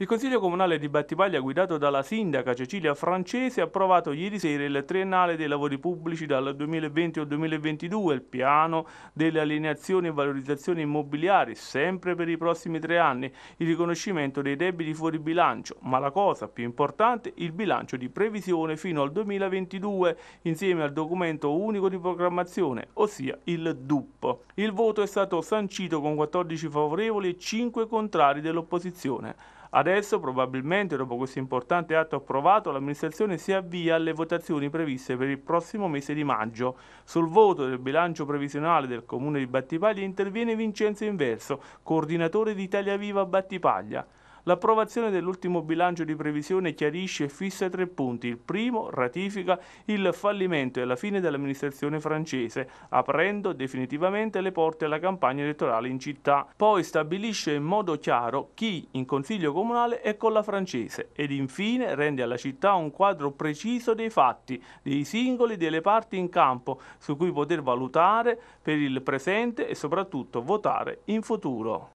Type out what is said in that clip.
Il Consiglio Comunale di Battipaglia, guidato dalla sindaca Cecilia Francese, ha approvato ieri sera il triennale dei lavori pubblici dal 2020 al 2022, il piano delle allineazioni e valorizzazioni immobiliari, sempre per i prossimi tre anni, il riconoscimento dei debiti fuori bilancio, ma la cosa più importante, il bilancio di previsione fino al 2022, insieme al documento unico di programmazione, ossia il DUP. Il voto è stato sancito con 14 favorevoli e 5 contrari dell'opposizione. Adesso, probabilmente, dopo questo importante atto approvato, l'amministrazione si avvia alle votazioni previste per il prossimo mese di maggio. Sul voto del bilancio previsionale del comune di Battipaglia interviene Vincenzo Inverso, coordinatore di Italia Viva Battipaglia. L'approvazione dell'ultimo bilancio di previsione chiarisce e fissa tre punti. Il primo ratifica il fallimento e la fine dell'amministrazione francese, aprendo definitivamente le porte alla campagna elettorale in città. Poi stabilisce in modo chiaro chi in consiglio comunale è con la francese ed infine rende alla città un quadro preciso dei fatti, dei singoli, e delle parti in campo, su cui poter valutare per il presente e soprattutto votare in futuro.